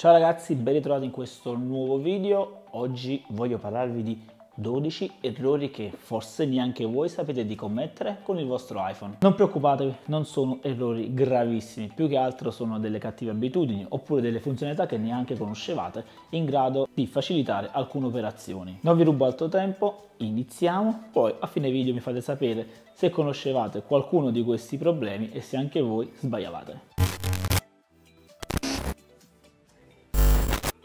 Ciao ragazzi, ben ritrovati in questo nuovo video. Oggi voglio parlarvi di 12 errori che forse neanche voi sapete di commettere con il vostro iPhone. Non preoccupatevi, non sono errori gravissimi, più che altro sono delle cattive abitudini oppure delle funzionalità che neanche conoscevate in grado di facilitare alcune operazioni. Non vi rubo altro tempo, iniziamo, poi a fine video mi fate sapere se conoscevate qualcuno di questi problemi e se anche voi sbagliavate.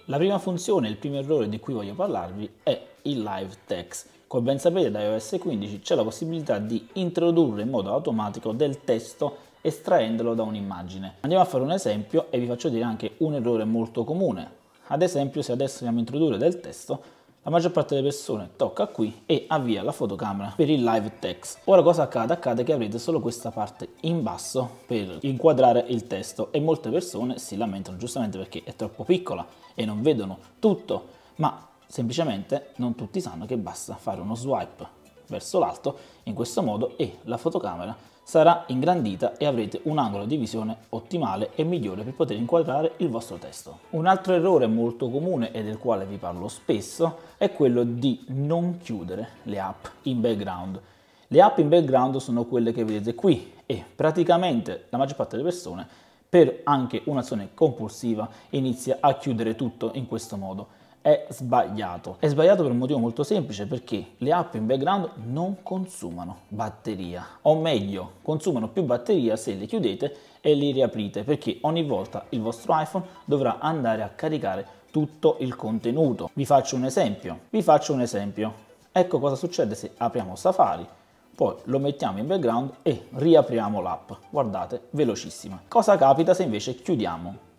La prima funzione, il primo errore di cui voglio parlarvi è il live text. Come ben sapete da iOS 15 c'è la possibilità di introdurre in modo automatico del testo estraendolo da un'immagine. Andiamo a fare un esempio e vi faccio dire anche un errore molto comune. Ad esempio se adesso andiamo a introdurre del testo la maggior parte delle persone tocca qui e avvia la fotocamera per il live text. Ora cosa accade? Accade che avrete solo questa parte in basso per inquadrare il testo e molte persone si lamentano giustamente perché è troppo piccola e non vedono tutto, ma semplicemente non tutti sanno che basta fare uno swipe verso l'alto in questo modo e la fotocamera sarà ingrandita e avrete un angolo di visione ottimale e migliore per poter inquadrare il vostro testo. Un altro errore molto comune e del quale vi parlo spesso è quello di non chiudere le app in background. Le app in background sono quelle che vedete qui e praticamente la maggior parte delle persone per anche un'azione compulsiva inizia a chiudere tutto in questo modo è sbagliato. È sbagliato per un motivo molto semplice perché le app in background non consumano batteria, o meglio, consumano più batteria se le chiudete e li riaprite perché ogni volta il vostro iPhone dovrà andare a caricare tutto il contenuto. Vi faccio un esempio, vi faccio un esempio. Ecco cosa succede se apriamo Safari, poi lo mettiamo in background e riapriamo l'app. Guardate, velocissima. Cosa capita se invece chiudiamo?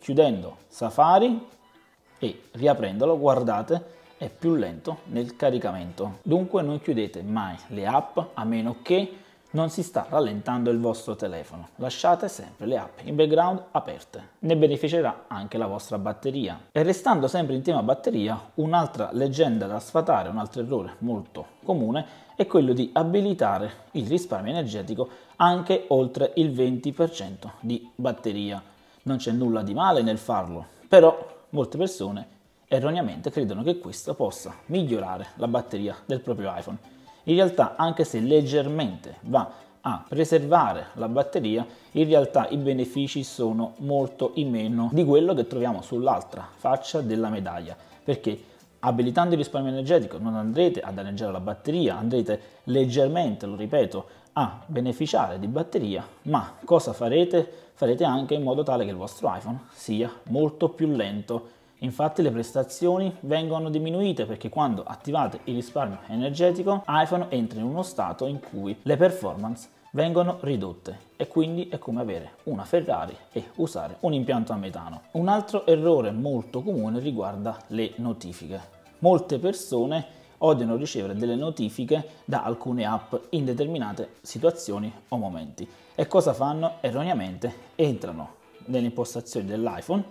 Chiudendo Safari e riaprendolo guardate è più lento nel caricamento. Dunque non chiudete mai le app a meno che non si sta rallentando il vostro telefono. Lasciate sempre le app in background aperte. Ne beneficerà anche la vostra batteria. E restando sempre in tema batteria, un'altra leggenda da sfatare, un altro errore molto comune è quello di abilitare il risparmio energetico anche oltre il 20% di batteria. Non c'è nulla di male nel farlo, però molte persone erroneamente credono che questo possa migliorare la batteria del proprio iPhone. In realtà, anche se leggermente va a preservare la batteria, in realtà i benefici sono molto in meno di quello che troviamo sull'altra faccia della medaglia, perché abilitando il risparmio energetico non andrete a danneggiare la batteria, andrete leggermente, lo ripeto, a beneficiare di batteria, ma cosa farete? Farete anche in modo tale che il vostro iPhone sia molto più lento. Infatti le prestazioni vengono diminuite perché quando attivate il risparmio energetico iPhone entra in uno stato in cui le performance vengono ridotte e quindi è come avere una Ferrari e usare un impianto a metano. Un altro errore molto comune riguarda le notifiche. Molte persone odiano ricevere delle notifiche da alcune app in determinate situazioni o momenti. E cosa fanno? Erroneamente entrano nelle impostazioni dell'iPhone,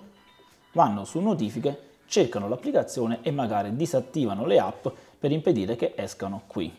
vanno su notifiche, cercano l'applicazione e magari disattivano le app per impedire che escano qui.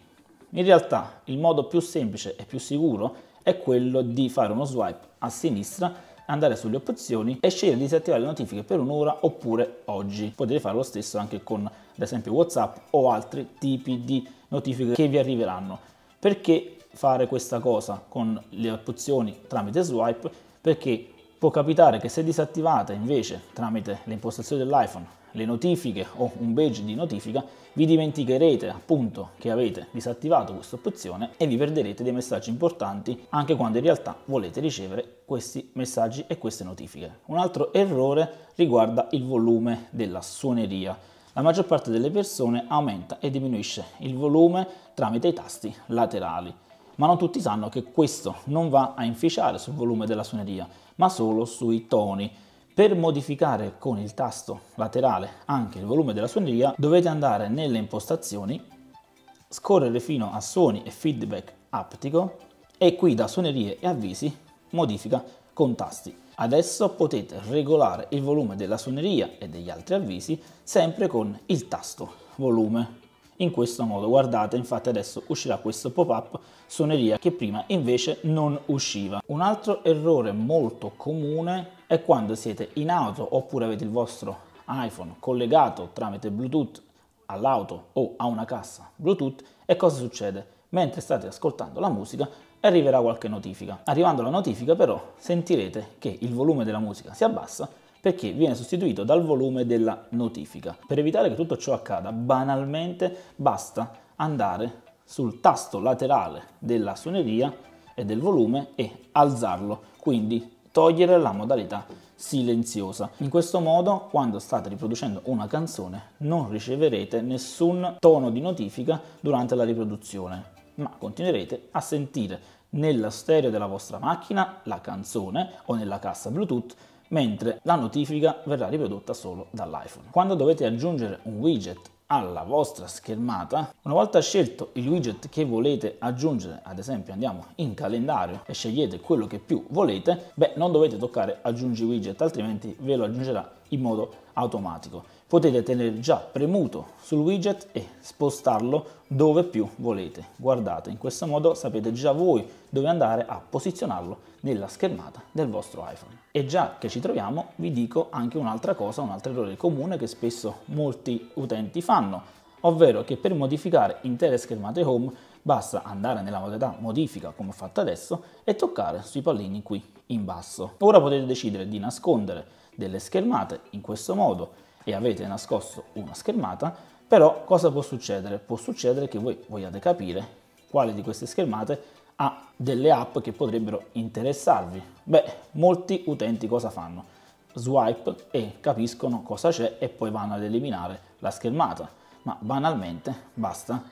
In realtà il modo più semplice e più sicuro è quello di fare uno swipe a sinistra andare sulle opzioni e scegliere di disattivare le notifiche per un'ora oppure oggi. Potete fare lo stesso anche con ad esempio WhatsApp o altri tipi di notifiche che vi arriveranno. Perché fare questa cosa con le opzioni tramite swipe? Perché può capitare che se disattivate invece tramite le impostazioni dell'iPhone le notifiche o un badge di notifica, vi dimenticherete appunto che avete disattivato questa opzione e vi perderete dei messaggi importanti anche quando in realtà volete ricevere questi messaggi e queste notifiche. Un altro errore riguarda il volume della suoneria la maggior parte delle persone aumenta e diminuisce il volume tramite i tasti laterali. Ma non tutti sanno che questo non va a inficiare sul volume della suoneria, ma solo sui toni. Per modificare con il tasto laterale anche il volume della suoneria dovete andare nelle impostazioni, scorrere fino a suoni e feedback aptico e qui da suonerie e avvisi modifica con tasti Adesso potete regolare il volume della suoneria e degli altri avvisi sempre con il tasto volume. In questo modo, guardate, infatti adesso uscirà questo pop-up suoneria che prima invece non usciva. Un altro errore molto comune è quando siete in auto oppure avete il vostro iPhone collegato tramite Bluetooth all'auto o a una cassa Bluetooth e cosa succede? mentre state ascoltando la musica arriverà qualche notifica. Arrivando la notifica però sentirete che il volume della musica si abbassa perché viene sostituito dal volume della notifica. Per evitare che tutto ciò accada, banalmente basta andare sul tasto laterale della suoneria e del volume e alzarlo, quindi togliere la modalità silenziosa. In questo modo, quando state riproducendo una canzone, non riceverete nessun tono di notifica durante la riproduzione ma continuerete a sentire nella stereo della vostra macchina la canzone o nella cassa Bluetooth mentre la notifica verrà riprodotta solo dall'iPhone. Quando dovete aggiungere un widget alla vostra schermata, una volta scelto il widget che volete aggiungere, ad esempio andiamo in calendario e scegliete quello che più volete, beh non dovete toccare aggiungi widget altrimenti ve lo aggiungerà in modo automatico potete tenere già premuto sul widget e spostarlo dove più volete. Guardate, in questo modo sapete già voi dove andare a posizionarlo nella schermata del vostro iPhone. E già che ci troviamo vi dico anche un'altra cosa, un altro errore comune che spesso molti utenti fanno, ovvero che per modificare intere schermate home basta andare nella modalità modifica come ho fatto adesso e toccare sui pallini qui in basso. Ora potete decidere di nascondere delle schermate in questo modo e avete nascosto una schermata, però cosa può succedere? Può succedere che voi vogliate capire quale di queste schermate ha delle app che potrebbero interessarvi. Beh, molti utenti cosa fanno? Swipe e capiscono cosa c'è e poi vanno ad eliminare la schermata, ma banalmente basta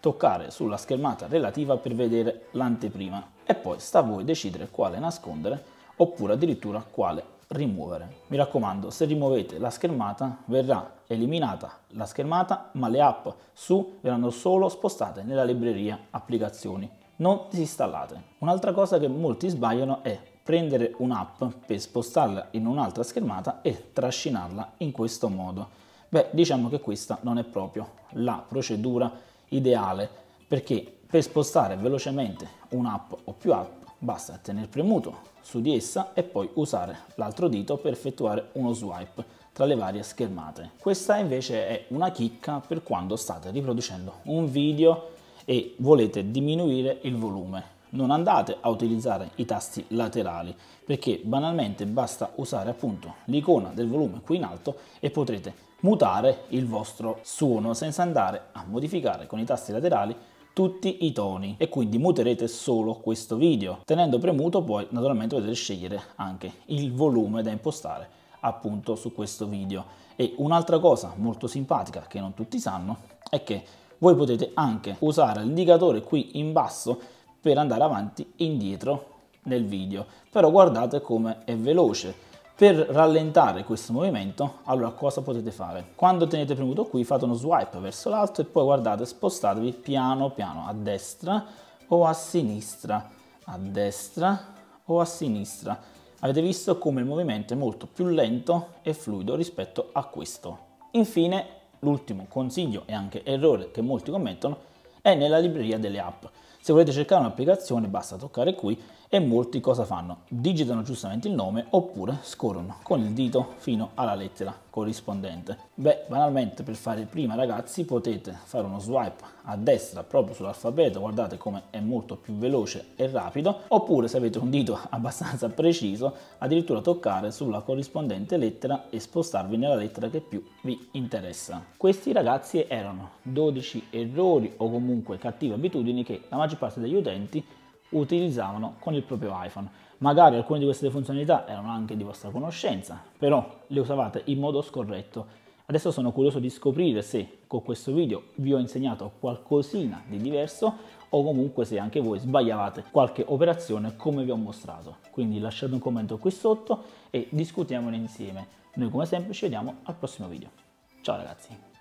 toccare sulla schermata relativa per vedere l'anteprima e poi sta a voi decidere quale nascondere oppure addirittura quale rimuovere. Mi raccomando, se rimuovete la schermata verrà eliminata la schermata, ma le app su verranno solo spostate nella libreria applicazioni. Non disinstallate. Un'altra cosa che molti sbagliano è prendere un'app per spostarla in un'altra schermata e trascinarla in questo modo. Beh, diciamo che questa non è proprio la procedura ideale perché per spostare velocemente un'app o più app basta tenere premuto su di essa e poi usare l'altro dito per effettuare uno swipe tra le varie schermate. Questa invece è una chicca per quando state riproducendo un video e volete diminuire il volume. Non andate a utilizzare i tasti laterali perché banalmente basta usare appunto l'icona del volume qui in alto e potrete mutare il vostro suono senza andare a modificare con i tasti laterali tutti i toni e quindi muterete solo questo video. Tenendo premuto poi naturalmente potete scegliere anche il volume da impostare appunto su questo video. E un'altra cosa molto simpatica che non tutti sanno è che voi potete anche usare l'indicatore qui in basso per andare avanti e indietro nel video però guardate come è veloce per rallentare questo movimento, allora cosa potete fare? Quando tenete premuto qui fate uno swipe verso l'alto e poi guardate, spostatevi piano piano a destra o a sinistra, a destra o a sinistra. Avete visto come il movimento è molto più lento e fluido rispetto a questo. Infine, l'ultimo consiglio e anche errore che molti commettono è nella libreria delle app. Se volete cercare un'applicazione basta toccare qui e molti cosa fanno? Digitano giustamente il nome oppure scorrono con il dito fino alla lettera corrispondente? Beh, banalmente per fare prima ragazzi potete fare uno swipe a destra proprio sull'alfabeto, guardate come è molto più veloce e rapido, oppure se avete un dito abbastanza preciso, addirittura toccare sulla corrispondente lettera e spostarvi nella lettera che più vi interessa. Questi ragazzi erano 12 errori o comunque cattive abitudini che la maggior parte degli utenti utilizzavano con il proprio iPhone Magari alcune di queste funzionalità erano anche di vostra conoscenza, però le usavate in modo scorretto. Adesso sono curioso di scoprire se con questo video vi ho insegnato qualcosina di diverso o comunque se anche voi sbagliavate qualche operazione come vi ho mostrato. Quindi lasciate un commento qui sotto e discutiamone insieme. Noi come sempre ci vediamo al prossimo video. Ciao ragazzi!